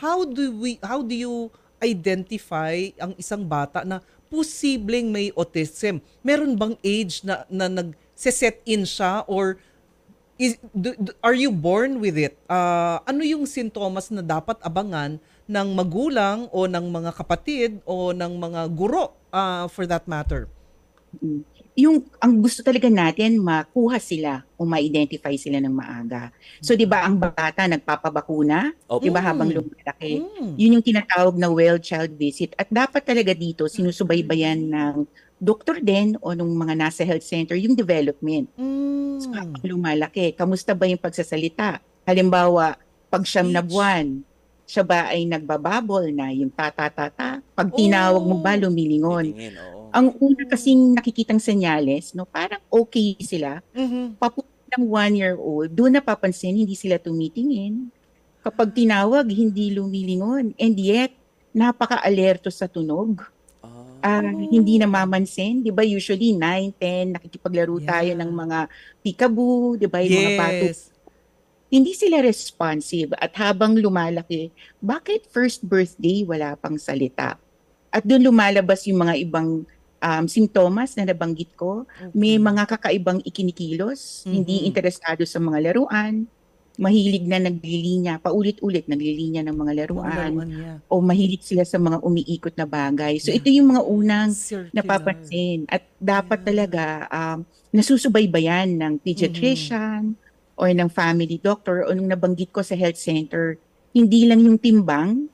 How do we how do you identify ang isang bata na posibleng may autism? Meron bang age na, na nag-set in siya or is, do, do, are you born with it? Uh, ano yung sintomas na dapat abangan ng magulang o ng mga kapatid o ng mga guro uh, for that matter? yung ang gusto talaga natin makuha sila o ma-identify sila ng maaga. So 'di ba ang bata nagpapabakuna, okay. 'di ba habang lumalaki. Mm. 'Yun yung tinatawag na well child visit at dapat talaga dito sinusubaybayan ng doktor din o nung mga nasa health center yung development. Mm. So habang lumalaki, kamusta ba yung pagsasalita? Halimbawa, pag siyam na buwan, siya ba ay nagbababol na yung tatatata? Pag tinawag mo ba, lumilingon? Lumilingin, oo. Ang una kasing nakikitang senyales, no, parang okay sila. Mm-hmm. Papunta ng one-year-old, doon napapansin, hindi sila tumitingin. Kapag tinawag, hindi lumilingon. And yet, napaka-alerto sa tunog. Ah, oh. Uh, hindi namamansin. Di ba usually 9, 10, nakikipaglaro yeah. tayo ng mga peekaboo, di ba yung yes. mga pato. Hindi sila responsive. At habang lumalaki, bakit first birthday wala pang salita? At doon lumalabas yung mga ibang um, simptomas na nabanggit ko. Okay. May mga kakaibang ikinikilos, mm-hmm. hindi interesado sa mga laruan, mahilig na naglilinya, paulit-ulit naglilinya ng mga laruan, yeah. o mahilig sila sa mga umiikot na bagay. So yeah. ito yung mga unang Circular. napapansin at dapat yeah. talaga um, nasusubaybayan ng pediatrician mm-hmm. or ng family doctor o nung nabanggit ko sa health center, hindi lang yung timbang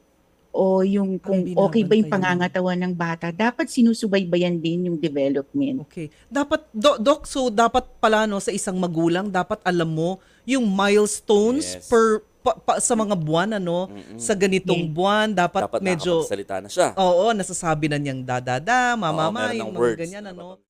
o yung kung okay ba yung pangangatawa ng bata, dapat sinusubaybayan din yung development. Okay. Dapat, do, Doc, so dapat pala no, sa isang magulang, dapat alam mo yung milestones yes. per pa, pa, sa mga buwan ano Mm-mm. sa ganitong yeah. buwan dapat, dapat medyo salita na siya. Oo, nasasabi na niyang dadada, mamama, oh, mga words. ganyan ano.